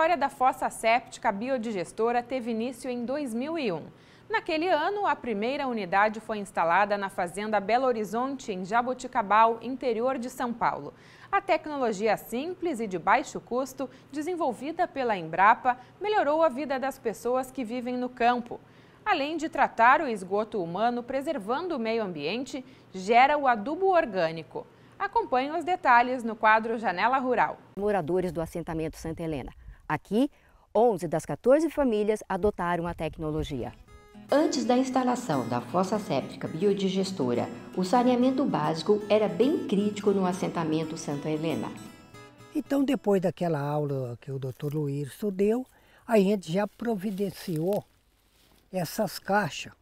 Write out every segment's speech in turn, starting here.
história da fossa séptica biodigestora teve início em 2001. Naquele ano, a primeira unidade foi instalada na Fazenda Belo Horizonte, em Jaboticabal, interior de São Paulo. A tecnologia simples e de baixo custo, desenvolvida pela Embrapa, melhorou a vida das pessoas que vivem no campo. Além de tratar o esgoto humano preservando o meio ambiente, gera o adubo orgânico. Acompanhe os detalhes no quadro Janela Rural. Moradores do assentamento Santa Helena Aqui, 11 das 14 famílias adotaram a tecnologia. Antes da instalação da fossa séptica biodigestora, o saneamento básico era bem crítico no assentamento Santa Helena. Então, depois daquela aula que o doutor Luiz deu, a gente já providenciou essas caixas.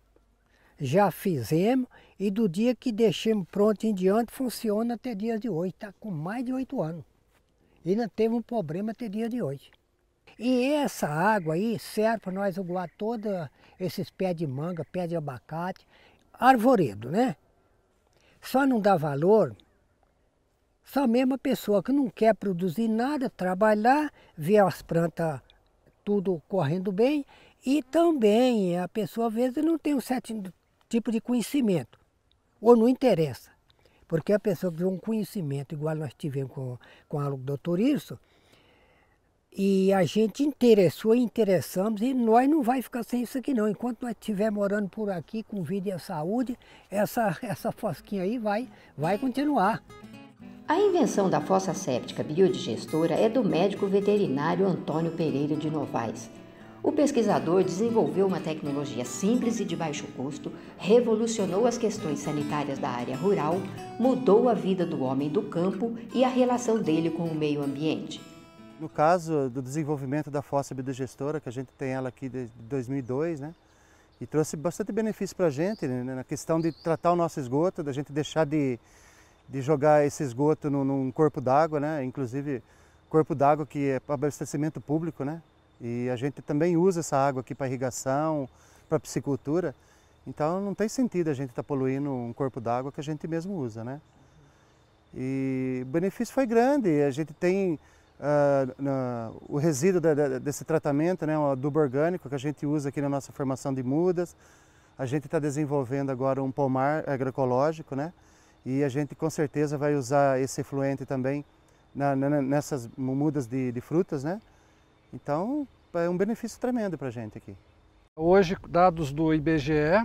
Já fizemos e do dia que deixamos pronto em diante, funciona até dia de hoje. Está com mais de oito anos. E não teve um problema até dia de hoje. E essa água aí serve para nós aguar todos esses pés de manga, pés de abacate, arvoredo, né? Só não dá valor só mesmo a pessoa que não quer produzir nada, trabalhar, ver as plantas tudo correndo bem e também a pessoa às vezes não tem um certo tipo de conhecimento ou não interessa. Porque a pessoa que tem um conhecimento igual nós tivemos com, com o aluno doutor Irso, e a gente interessou interessamos, e nós não vai ficar sem isso aqui não. Enquanto nós estivermos morando por aqui com vida e a saúde, essa, essa fosquinha aí vai, vai continuar. A invenção da fossa séptica biodigestora é do médico veterinário Antônio Pereira de Novaes. O pesquisador desenvolveu uma tecnologia simples e de baixo custo, revolucionou as questões sanitárias da área rural, mudou a vida do homem do campo e a relação dele com o meio ambiente. No caso do desenvolvimento da fossa biodigestora, que a gente tem ela aqui desde 2002, né? E trouxe bastante benefício para a gente né? na questão de tratar o nosso esgoto, da gente deixar de, de jogar esse esgoto num, num corpo d'água, né? Inclusive corpo d'água que é para abastecimento público, né? E a gente também usa essa água aqui para irrigação, para piscicultura. Então não tem sentido a gente estar tá poluindo um corpo d'água que a gente mesmo usa, né? E o benefício foi grande. A gente tem uh, na, o resíduo da, da, desse tratamento, né, o adubo orgânico que a gente usa aqui na nossa formação de mudas. A gente está desenvolvendo agora um pomar agroecológico, né? E a gente com certeza vai usar esse efluente também na, na, nessas mudas de, de frutas, né? Então é um benefício tremendo para a gente aqui. Hoje, dados do IBGE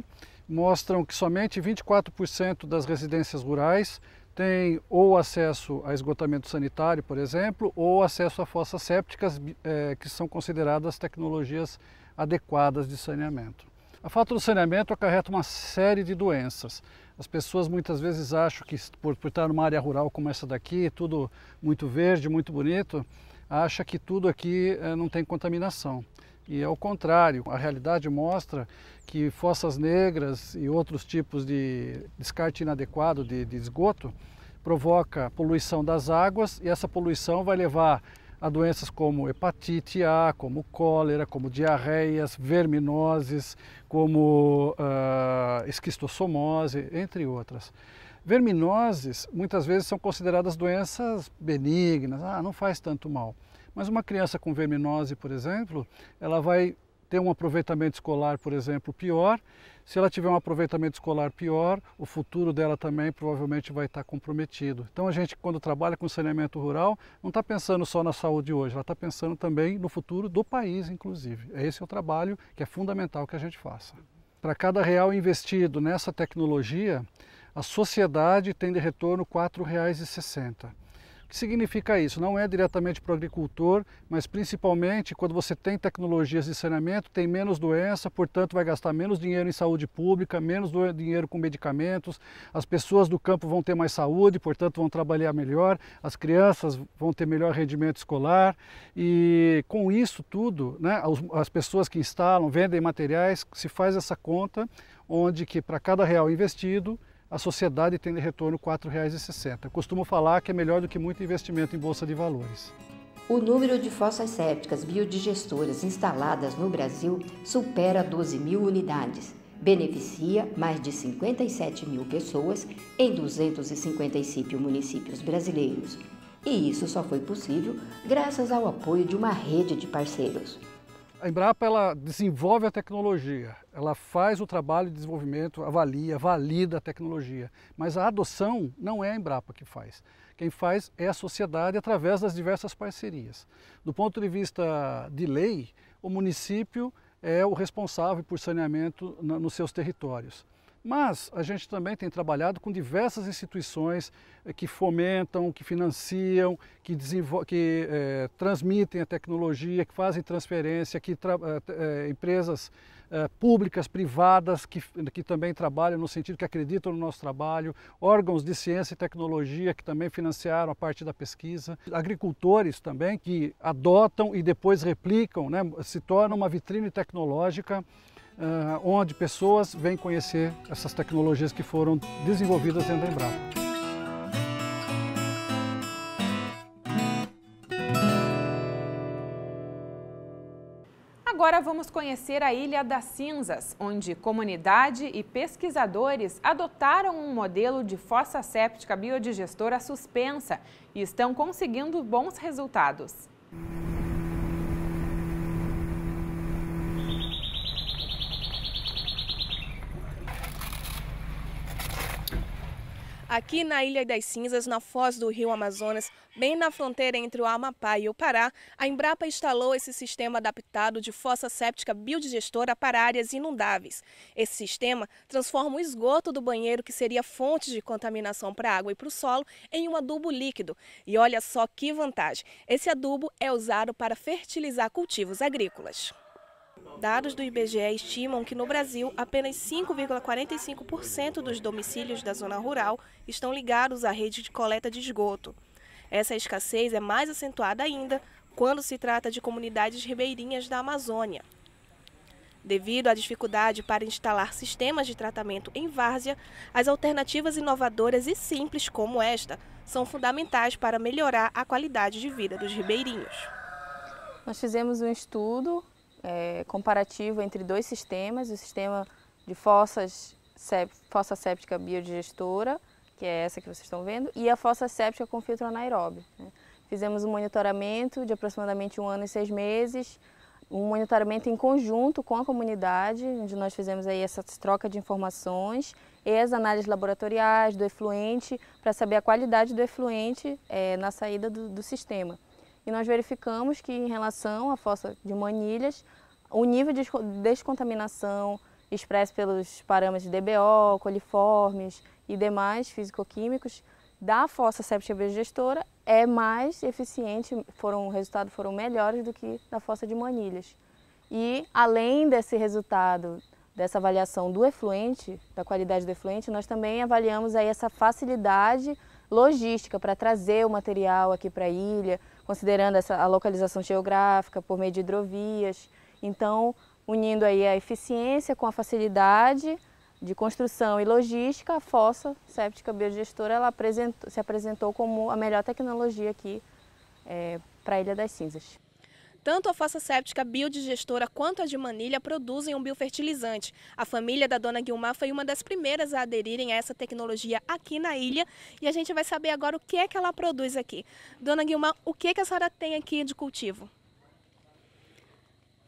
mostram que somente 24% das residências rurais tem ou acesso a esgotamento sanitário, por exemplo, ou acesso a fossas sépticas, é, que são consideradas tecnologias adequadas de saneamento. A falta do saneamento acarreta uma série de doenças. As pessoas muitas vezes acham que, por, por estar numa área rural como essa daqui, tudo muito verde, muito bonito, acha que tudo aqui é, não tem contaminação. E ao é contrário, a realidade mostra que fossas negras e outros tipos de descarte inadequado de, de esgoto provoca poluição das águas e essa poluição vai levar a doenças como hepatite A, como cólera, como diarreias, verminoses, como uh, esquistossomose, entre outras. Verminoses muitas vezes são consideradas doenças benignas, ah, não faz tanto mal. Mas uma criança com verminose, por exemplo, ela vai ter um aproveitamento escolar, por exemplo, pior. Se ela tiver um aproveitamento escolar pior, o futuro dela também provavelmente vai estar comprometido. Então a gente, quando trabalha com saneamento rural, não está pensando só na saúde hoje, ela está pensando também no futuro do país, inclusive. É esse é o trabalho que é fundamental que a gente faça. Para cada real investido nessa tecnologia, a sociedade tem de retorno R$ 4,60 que significa isso? Não é diretamente para o agricultor, mas principalmente quando você tem tecnologias de saneamento, tem menos doença, portanto vai gastar menos dinheiro em saúde pública, menos dinheiro com medicamentos, as pessoas do campo vão ter mais saúde, portanto vão trabalhar melhor, as crianças vão ter melhor rendimento escolar e com isso tudo, né, as pessoas que instalam, vendem materiais, se faz essa conta onde que para cada real investido, a sociedade tem de retorno R$ 4,60. Costumo falar que é melhor do que muito investimento em bolsa de valores. O número de fossas sépticas biodigestoras instaladas no Brasil supera 12 mil unidades. Beneficia mais de 57 mil pessoas em 255 municípios brasileiros. E isso só foi possível graças ao apoio de uma rede de parceiros a Embrapa ela desenvolve a tecnologia, ela faz o trabalho de desenvolvimento, avalia, valida a tecnologia, mas a adoção não é a Embrapa que faz. Quem faz é a sociedade através das diversas parcerias. Do ponto de vista de lei, o município é o responsável por saneamento nos seus territórios. Mas a gente também tem trabalhado com diversas instituições eh, que fomentam, que financiam, que, que eh, transmitem a tecnologia, que fazem transferência, que eh, empresas públicas, privadas, que, que também trabalham no sentido que acreditam no nosso trabalho, órgãos de ciência e tecnologia que também financiaram a parte da pesquisa, agricultores também que adotam e depois replicam, né, se torna uma vitrine tecnológica uh, onde pessoas vêm conhecer essas tecnologias que foram desenvolvidas dentro da Embrapa. Agora vamos conhecer a Ilha das Cinzas, onde comunidade e pesquisadores adotaram um modelo de fossa séptica biodigestora suspensa e estão conseguindo bons resultados. Aqui na Ilha das Cinzas, na foz do rio Amazonas, bem na fronteira entre o Amapá e o Pará, a Embrapa instalou esse sistema adaptado de fossa séptica biodigestora para áreas inundáveis. Esse sistema transforma o esgoto do banheiro, que seria fonte de contaminação para a água e para o solo, em um adubo líquido. E olha só que vantagem: esse adubo é usado para fertilizar cultivos agrícolas. Dados do IBGE estimam que no Brasil apenas 5,45% dos domicílios da zona rural estão ligados à rede de coleta de esgoto. Essa escassez é mais acentuada ainda quando se trata de comunidades ribeirinhas da Amazônia. Devido à dificuldade para instalar sistemas de tratamento em várzea, as alternativas inovadoras e simples como esta são fundamentais para melhorar a qualidade de vida dos ribeirinhos. Nós fizemos um estudo é, comparativo entre dois sistemas, o sistema de fossas, fossa séptica biodigestora, que é essa que vocês estão vendo, e a fossa séptica com filtro anaeróbio. Né? Fizemos um monitoramento de aproximadamente um ano e seis meses, um monitoramento em conjunto com a comunidade, onde nós fizemos aí essa troca de informações e as análises laboratoriais do efluente para saber a qualidade do efluente é, na saída do, do sistema e nós verificamos que em relação à fossa de Manilhas, o nível de descontaminação expresso pelos parâmetros de DBO, coliformes e demais físico-químicos da fossa séptica digestora é mais eficiente, foram, o resultado foram melhores do que da fossa de Manilhas. E além desse resultado dessa avaliação do efluente, da qualidade do efluente, nós também avaliamos aí essa facilidade logística para trazer o material aqui para a ilha, considerando essa, a localização geográfica por meio de hidrovias. Então, unindo aí a eficiência com a facilidade de construção e logística, a fossa séptica biogestora ela apresentou, se apresentou como a melhor tecnologia aqui é, eh, para a Ilha das Cinzas. Tanto a fossa séptica biodigestora quanto a de manilha produzem um biofertilizante. A família da dona Guilmar foi uma das primeiras a aderirem a essa tecnologia aqui na ilha e a gente vai saber agora o que é que ela produz aqui. Dona Guilmar, o que, é que a senhora tem aqui de cultivo?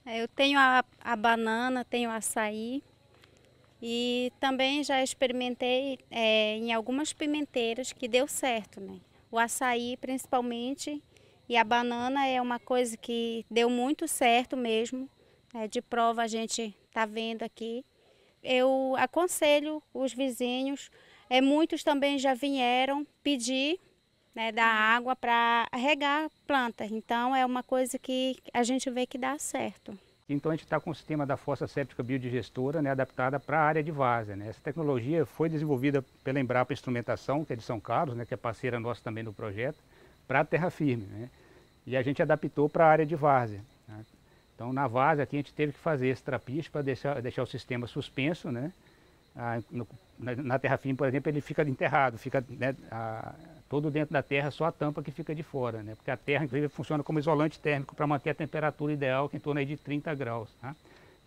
É, eu tenho a, a banana, tenho açaí e também já experimentei é, em algumas pimenteiras que deu certo, né? O açaí, principalmente, e a banana é uma coisa que deu muito certo mesmo. Né? De prova a gente está vendo aqui. Eu aconselho os vizinhos, é, muitos também já vieram pedir né, da água para regar plantas. Então é uma coisa que a gente vê que dá certo. Então a gente está com o sistema da fossa séptica biodigestora né, adaptada para a área de várzea. Né? Essa tecnologia foi desenvolvida pela Embrapa Instrumentação, que é de São Carlos, né, que é parceira nossa também no projeto para a terra firme. Né? E a gente adaptou para a área de várzea. Né? Então, na várzea aqui a gente teve que fazer esse trapiche para deixar, deixar o sistema suspenso. Né? Ah, no, na, na, terra firme, por exemplo, ele fica enterrado, fica né, a, todo dentro da terra, só a tampa que fica de fora. Né? Porque a terra, inclusive, funciona como isolante térmico para manter a temperatura ideal, que é em torno de 30 graus. tá?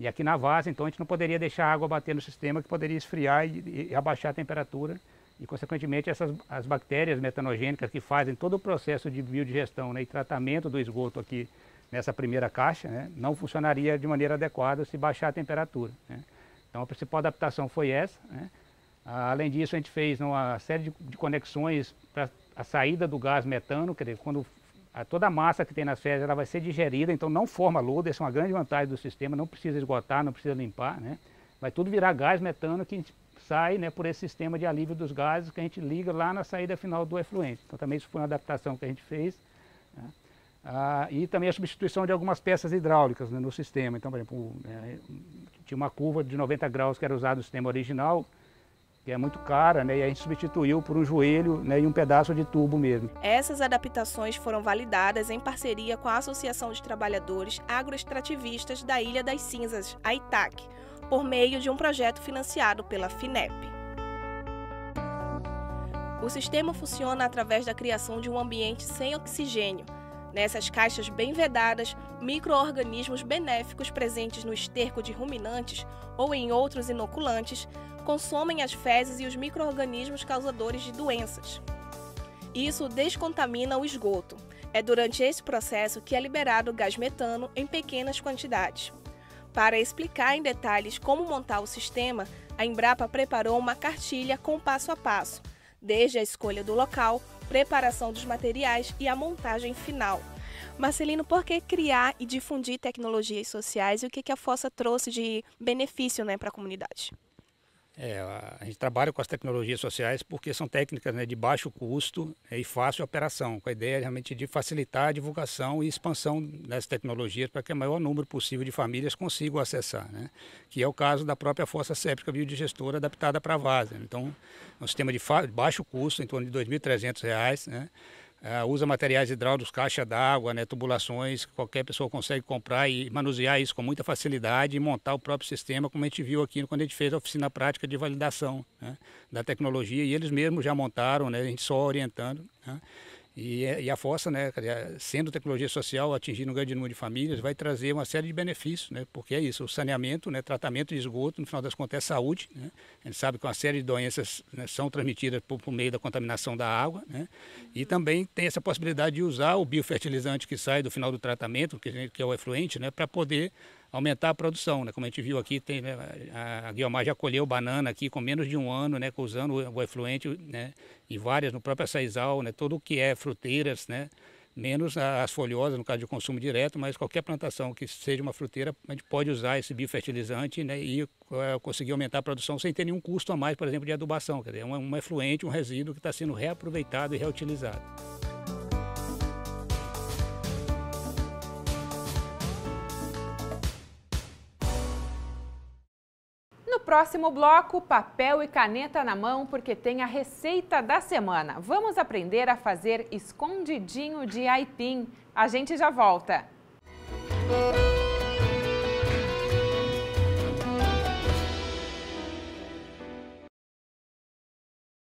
E aqui na vaza, então, a gente não poderia deixar a água bater no sistema, que poderia esfriar e, e abaixar a temperatura e, consequentemente, essas as bactérias metanogênicas que fazem todo o processo de biodigestão né, e tratamento do esgoto aqui nessa primeira caixa, né, não funcionaria de maneira adequada se baixar a temperatura. Né. Então, a principal adaptação foi essa. Né. Além disso, a gente fez uma série de, de conexões para a saída do gás metano, quer dizer, quando a, toda a massa que tem nas fezes ela vai ser digerida, então não forma lodo, essa é uma grande vantagem do sistema, não precisa esgotar, não precisa limpar, né? vai tudo virar gás metano que a gente sai né, por esse sistema de alívio dos gases que a gente liga lá na saída final do efluente. Então também isso foi uma adaptação que a gente fez. Né? Ah, e também a substituição de algumas peças hidráulicas né, no sistema. Então, por exemplo, né, tinha uma curva de 90 graus que era usada no sistema original, que é muito cara, né? E a gente substituiu por um joelho né, e um pedaço de tubo mesmo. Essas adaptações foram validadas em parceria com a Associação de Trabalhadores Agroextrativistas da Ilha das Cinzas, a ITAC por meio de um projeto financiado pela FINEP. O sistema funciona através da criação de um ambiente sem oxigênio. Nessas caixas bem vedadas, micro-organismos benéficos presentes no esterco de ruminantes ou em outros inoculantes consomem as fezes e os micro-organismos causadores de doenças. Isso descontamina o esgoto. É durante esse processo que é liberado o gás metano em pequenas quantidades. Para explicar em detalhes como montar o sistema, a Embrapa preparou uma cartilha com passo a passo, desde a escolha do local, preparação dos materiais e a montagem final. Marcelino, por que criar e difundir tecnologias sociais e o que a Fossa trouxe de benefício né, para a comunidade? É, a gente trabalha com as tecnologias sociais porque são técnicas né, de baixo custo né, e fácil operação, com a ideia realmente de facilitar a divulgação e expansão dessas tecnologias para que o maior número possível de famílias consigam acessar, né? que é o caso da própria fossa séptica biodigestora adaptada para a vaza. Então, é um sistema de baixo custo, em torno de R$ 2.300, né? Uh, usa materiais hidráulicos, caixa d'água, né, tubulações, qualquer pessoa consegue comprar e manusear isso com muita facilidade e montar o próprio sistema, como a gente viu aqui quando a gente fez a oficina prática de validação né, da tecnologia, e eles mesmos já montaram, né, a gente só orientando. Né. E, eh, e a força, né, sendo tecnologia social, atingindo um grande número de famílias, vai trazer uma série de benefícios, né, porque é isso, o saneamento, né, tratamento de esgoto, no final das contas é saúde. Né, a gente sabe que uma série de doenças né, são transmitidas por, por, meio da contaminação da água, né, e uhum. também tem essa possibilidade de usar o biofertilizante que sai do final do tratamento, que, que é o efluente, né, para poder aumentar a produção, né? Como a gente viu aqui, tem, né, a, a Guiomar já colheu banana aqui com menos de um ano, né? Usando o, efluente, né? E várias no próprio açaizal, né? Tudo que é fruteiras, né? Menos as folhosas, no caso de consumo direto, mas qualquer plantação que seja uma fruteira, a gente pode usar esse biofertilizante né, e é, conseguir aumentar a produção sem ter nenhum custo a mais, por exemplo, de adubação. Quer dizer, é um, um efluente, um resíduo que está sendo reaproveitado e reutilizado. próximo bloco, papel e caneta na mão, porque tem a receita da semana. Vamos aprender a fazer escondidinho de aipim. A gente já volta. Música